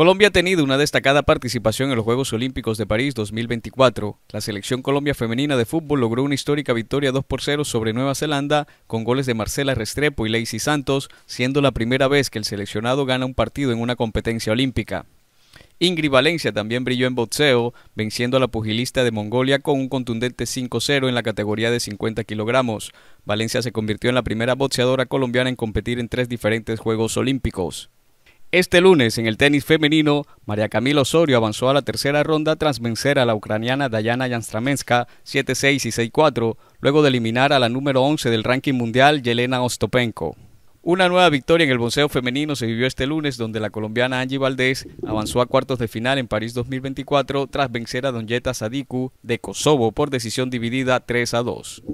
Colombia ha tenido una destacada participación en los Juegos Olímpicos de París 2024. La selección Colombia femenina de fútbol logró una histórica victoria 2 por 0 sobre Nueva Zelanda con goles de Marcela Restrepo y Lacey Santos, siendo la primera vez que el seleccionado gana un partido en una competencia olímpica. Ingrid Valencia también brilló en boxeo, venciendo a la pugilista de Mongolia con un contundente 5-0 en la categoría de 50 kilogramos. Valencia se convirtió en la primera boxeadora colombiana en competir en tres diferentes Juegos Olímpicos. Este lunes, en el tenis femenino, María Camila Osorio avanzó a la tercera ronda tras vencer a la ucraniana Dayana Yanstramenska 7-6 y 6-4, luego de eliminar a la número 11 del ranking mundial Yelena Ostopenko. Una nueva victoria en el boxeo femenino se vivió este lunes, donde la colombiana Angie Valdés avanzó a cuartos de final en París 2024 tras vencer a Donjeta Sadiku de Kosovo por decisión dividida 3 2.